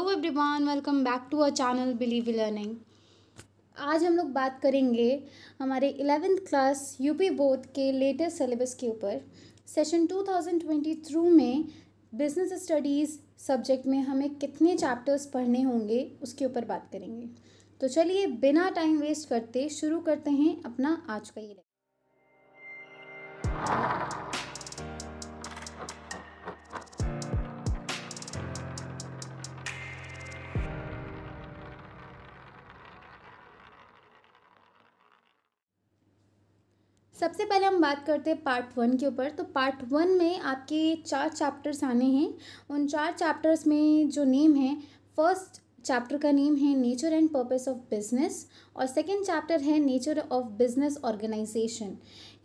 hello everyone welcome back to our channel believe learning आज हम लोग बात करेंगे हमारे इलेवेंथ क्लास यूपी बोर्ड के लेटेस्ट सिलेबस के ऊपर सेशन थ्रू में बिजनेस स्टडीज़ सब्जेक्ट में हमें कितने चैप्टर्स पढ़ने होंगे उसके ऊपर बात करेंगे तो चलिए बिना टाइम वेस्ट करते शुरू करते हैं अपना आज का ये सबसे पहले हम बात करते हैं पार्ट वन के ऊपर तो पार्ट वन में आपके चार चैप्टर्स आने हैं उन चार चैप्टर्स में जो नेम है फर्स्ट चैप्टर का नेम है nature and purpose of business और सेकेंड चैप्टर है नेचर ऑफ बिजनेस ऑर्गेनाइजेशन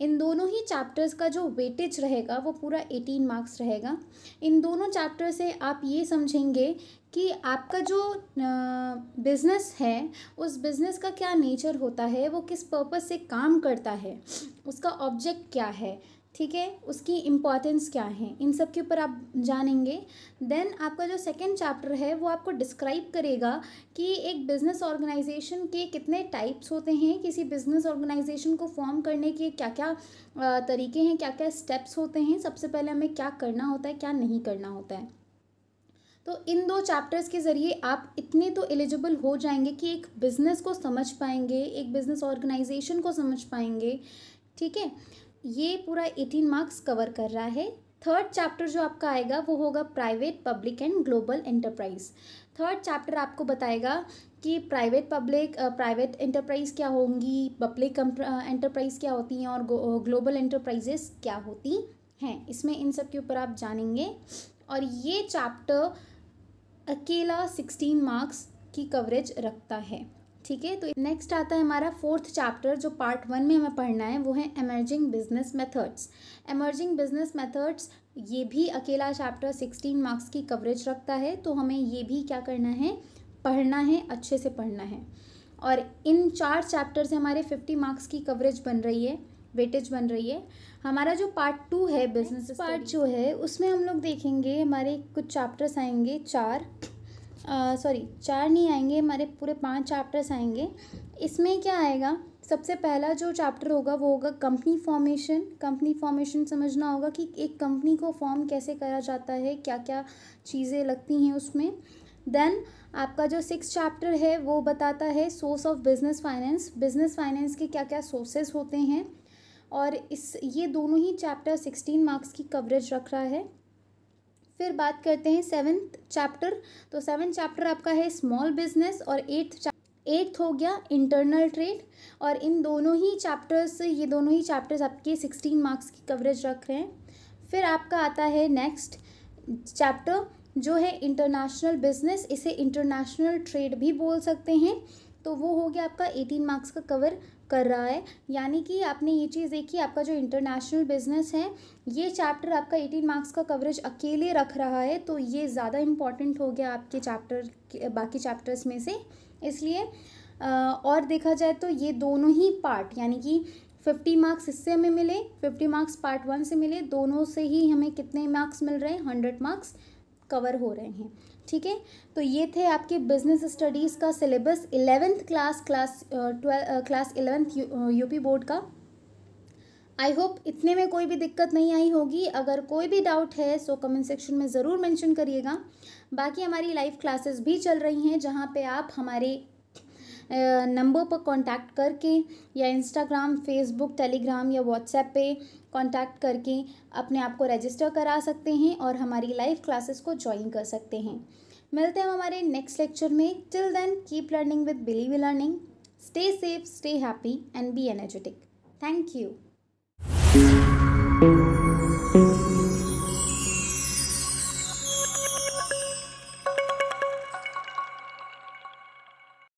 इन दोनों ही चैप्टर्स का जो वेटेज रहेगा वो पूरा एटीन मार्क्स रहेगा इन दोनों चैप्टर से आप ये समझेंगे कि आपका जो बिज़नेस है उस बिज़नेस का क्या नेचर होता है वो किस पर्पस से काम करता है उसका ऑब्जेक्ट क्या है ठीक है उसकी इम्पॉर्टेंस क्या है इन सब के ऊपर आप जानेंगे देन आपका जो सेकेंड चैप्टर है वो आपको डिस्क्राइब करेगा कि एक बिज़नेस ऑर्गेनाइजेशन के कितने टाइप्स होते हैं किसी बिज़नेस ऑर्गेनाइजेशन को फॉर्म करने के क्या क्या तरीके हैं क्या क्या स्टेप्स होते हैं सबसे पहले हमें क्या करना होता है क्या नहीं करना होता है तो इन दो चैप्टर्स के ज़रिए आप इतने तो एलिजिबल हो जाएंगे कि एक बिज़नेस को समझ पाएंगे एक बिज़नेस ऑर्गेनाइजेशन को समझ पाएंगे ठीक है ये पूरा एटीन मार्क्स कवर कर रहा है थर्ड चैप्टर जो आपका आएगा वो होगा private public and global enterprise third chapter आपको बताएगा कि प्राइवेट पब्लिक प्राइवेट एंटरप्राइज क्या होंगी पब्लिक एंटरप्राइज क्या होती हैं और ग्लोबल एंटरप्राइजेस क्या होती हैं इसमें इन सब के ऊपर आप जानेंगे और ये चैप्टर अकेला सिक्सटीन मार्क्स की कवरेज रखता है ठीक है तो नेक्स्ट आता है हमारा फोर्थ चैप्टर जो पार्ट वन में हमें पढ़ना है वो है emerging business methods emerging business methods ये भी अकेला चैप्टर सिक्सटीन मार्क्स की कवरेज रखता है तो हमें ये भी क्या करना है पढ़ना है अच्छे से पढ़ना है और इन चार चैप्टर से हमारे फिफ्टी मार्क्स की कवरेज बन रही है वेटेज बन रही है हमारा जो पार्ट टू है बिजनेस पार्ट जो है उसमें हम लोग देखेंगे हमारे कुछ चैप्टर्स आएंगे चार सॉरी चार नहीं आएंगे हमारे पूरे पांच चैप्टर्स आएंगे इसमें क्या आएगा सबसे पहला जो चैप्टर होगा वो होगा कंपनी फॉर्मेशन कंपनी फॉर्मेशन समझना होगा कि एक कंपनी को फॉर्म कैसे करा जाता है क्या क्या चीज़ें लगती हैं उसमें देन आपका जो सिक्स चैप्टर है वो बताता है source of business finance business finance के क्या क्या सोर्सेज होते हैं और इस ये दोनों ही चैप्टर सिक्सटीन मार्क्स की कवरेज रख रहा है फिर बात करते हैं सेवन्थ चैप्टर तो सेवन्थ चैप्टर आपका है स्मॉल बिजनेस और एट्थ एट्थ हो गया इंटरनल ट्रेड और इन दोनों ही चैप्टर्स ये दोनों ही चैप्टर्स आपके सिक्सटीन मार्क्स की कवरेज रख रहे हैं फिर आपका आता है नेक्स्ट चैप्टर जो है इंटरनेशनल बिजनेस इसे इंटरनेशनल ट्रेड भी बोल सकते हैं तो वो हो गया आपका एटीन मार्क्स का कवर कर रहा है यानी कि आपने ये चीज़ देखी आपका जो इंटरनेशनल बिजनेस है ये चैप्टर आपका एटीन मार्क्स का कवरेज अकेले रख रहा है तो ये ज़्यादा इम्पॉर्टेंट हो गया आपके चैप्टर बाकी चैप्टर्स में से इसलिए और देखा जाए तो ये दोनों ही पार्ट यानी कि फिफ्टी मार्क्स इससे हमें मिले फिफ्टी मार्क्स पार्ट वन से मिले दोनों से ही हमें कितने मार्क्स मिल रहे हैं हंड्रेड मार्क्स कवर हो रहे हैं ठीक है तो ये थे आपके बिजनेस स्टडीज़ का syllabus eleventh class class twelfth class eleventh UP board का आई होप इतने में कोई भी दिक्कत नहीं आई होगी अगर कोई भी डाउट है सो कमेंट सेक्शन में ज़रूर मेंशन करिएगा बाकी हमारी लाइव क्लासेस भी चल रही हैं जहाँ पे आप हमारे नंबर पर कांटेक्ट करके या इंस्टाग्राम फेसबुक टेलीग्राम या व्हाट्सएप पे कांटेक्ट करके अपने आप को रजिस्टर करा सकते हैं और हमारी लाइव क्लासेस को ज्वाइन कर सकते हैं मिलते हैं हमारे नेक्स्ट लेक्चर में till then keep learning with Believe Learning stay safe stay happy and be energetic thank you